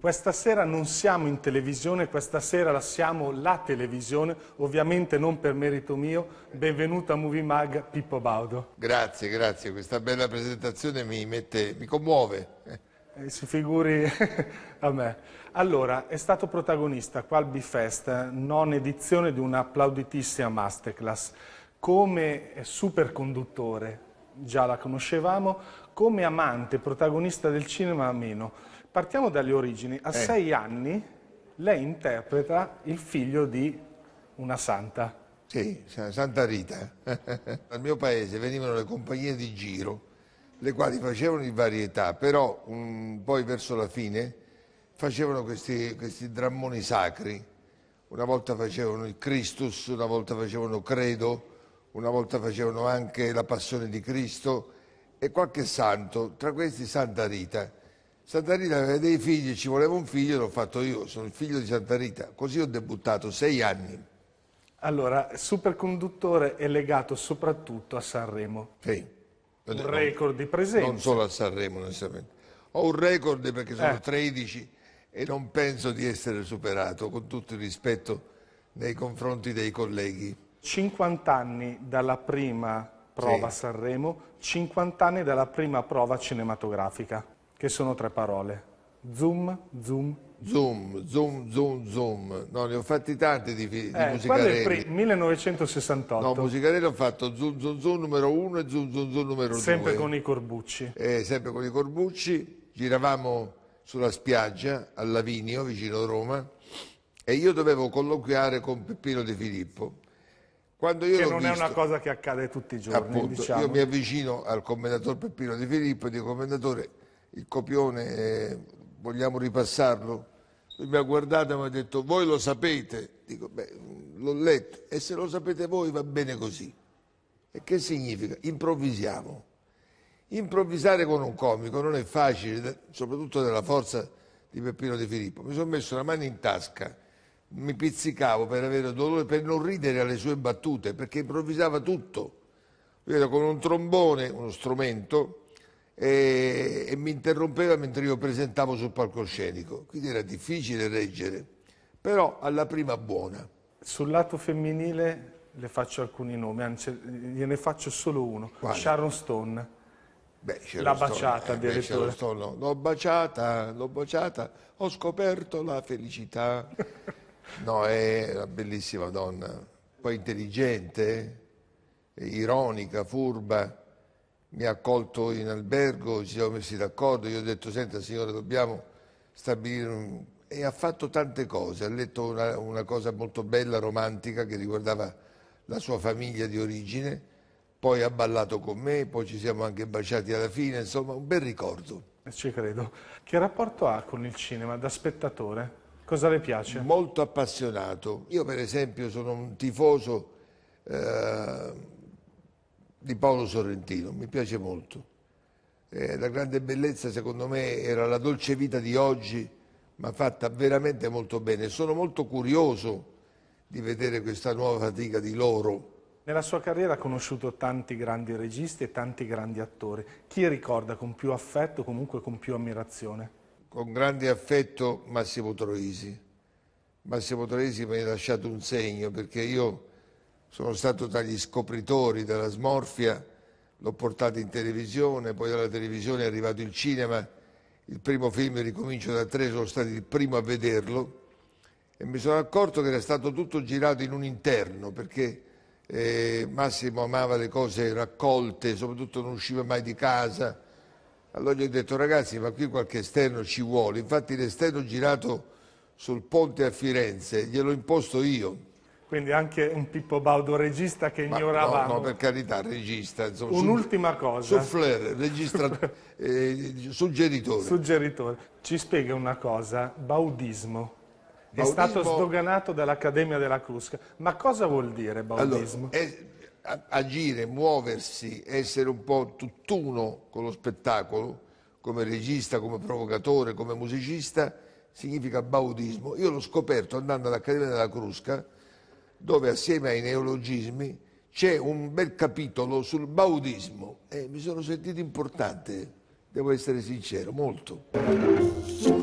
Questa sera non siamo in televisione, questa sera siamo la televisione, ovviamente non per merito mio. Benvenuto a Movie Mag Pippo Baudo. Grazie, grazie, questa bella presentazione mi, mette, mi commuove. Eh, si figuri a me. Allora, è stato protagonista qua al Bifest, non edizione di un'applauditissima masterclass, come superconduttore, già la conoscevamo, come amante, protagonista del cinema meno. Partiamo dalle origini. A eh. sei anni lei interpreta il figlio di una santa. Sì, Santa Rita. Al mio paese venivano le compagnie di giro, le quali facevano in varietà, però um, poi verso la fine facevano questi, questi drammoni sacri. Una volta facevano il Christus, una volta facevano Credo, una volta facevano anche la Passione di Cristo e qualche santo, tra questi Santa Rita. Santa Rita aveva dei figli, ci voleva un figlio, l'ho fatto io, sono il figlio di Santa Rita. Così ho debuttato, sei anni. Allora, superconduttore è legato soprattutto a Sanremo. Sì. Un non, record di presenza. Non solo a Sanremo, necessariamente. Ho un record perché sono eh. 13 e non penso di essere superato, con tutto il rispetto nei confronti dei colleghi. 50 anni dalla prima prova sì. Sanremo, 50 anni dalla prima prova cinematografica, che sono tre parole. Zoom, zoom, zoom. Zoom, zoom, zoom, No, ne ho fatti tanti di, di eh, musicarelli. Quello è il 1968. No, musicarelli ho fatto zoom, zoom, zoom numero uno e zoom, zoom, zoom numero sempre due. Sempre con i Corbucci. Eh, sempre con i Corbucci. Giravamo sulla spiaggia a Lavinio, vicino a Roma, e io dovevo colloquiare con Peppino De Filippo quando io che non visto, è una cosa che accade tutti i giorni. Appunto, diciamo. Io mi avvicino al commendatore Peppino Di Filippo e dico, commendatore, il copione eh, vogliamo ripassarlo? Lui mi ha guardato e mi ha detto, voi lo sapete? Dico, beh, mm, l'ho letto. E se lo sapete voi va bene così. E che significa? Improvvisiamo. Improvvisare con un comico non è facile, soprattutto della forza di Peppino Di Filippo. Mi sono messo la mano in tasca mi pizzicavo per avere dolore, per non ridere alle sue battute, perché improvvisava tutto. Lui era con un trombone, uno strumento, e, e mi interrompeva mentre io presentavo sul palcoscenico. Quindi era difficile reggere, però alla prima buona. Sul lato femminile le faccio alcuni nomi, gliene faccio solo uno, Quando? Sharon Stone. Beh, l'ha baciata eh, addirittura. Stone, L'ho baciata, l'ho baciata, ho scoperto la felicità. No, è una bellissima donna, poi intelligente, ironica, furba. Mi ha accolto in albergo, ci siamo messi d'accordo, io ho detto, senta signora, dobbiamo stabilire un... E ha fatto tante cose, ha letto una, una cosa molto bella, romantica, che riguardava la sua famiglia di origine, poi ha ballato con me, poi ci siamo anche baciati alla fine, insomma un bel ricordo. Ci credo. Che rapporto ha con il cinema da spettatore? Cosa le piace? Molto appassionato. Io per esempio sono un tifoso eh, di Paolo Sorrentino, mi piace molto. Eh, la grande bellezza secondo me era la dolce vita di oggi, ma fatta veramente molto bene. Sono molto curioso di vedere questa nuova fatica di loro. Nella sua carriera ha conosciuto tanti grandi registi e tanti grandi attori. Chi ricorda con più affetto, comunque con più ammirazione? con grande affetto Massimo Troisi. Massimo Troisi mi ha lasciato un segno perché io sono stato tra gli scopritori della smorfia, l'ho portato in televisione, poi dalla televisione è arrivato il cinema, il primo film Ricomincio da tre, sono stato il primo a vederlo e mi sono accorto che era stato tutto girato in un interno perché eh, Massimo amava le cose raccolte, soprattutto non usciva mai di casa, allora gli ho detto ragazzi ma qui qualche esterno ci vuole, infatti l'esterno girato sul ponte a Firenze glielo imposto io. Quindi anche un Pippo Baudo regista che ignoravamo. No, no, per carità, regista. Un'ultima cosa. Souffleur, regista, eh, suggeritore. Suggeritore. Ci spiega una cosa, baudismo. Baudismo... È stato sdoganato dall'Accademia della Crusca. Ma cosa vuol dire baudismo? Allora, è, agire, muoversi, essere un po' tutt'uno con lo spettacolo, come regista, come provocatore, come musicista, significa baudismo. Io l'ho scoperto andando all'Accademia della Crusca, dove assieme ai neologismi c'è un bel capitolo sul baudismo e mi sono sentito importante, devo essere sincero, molto.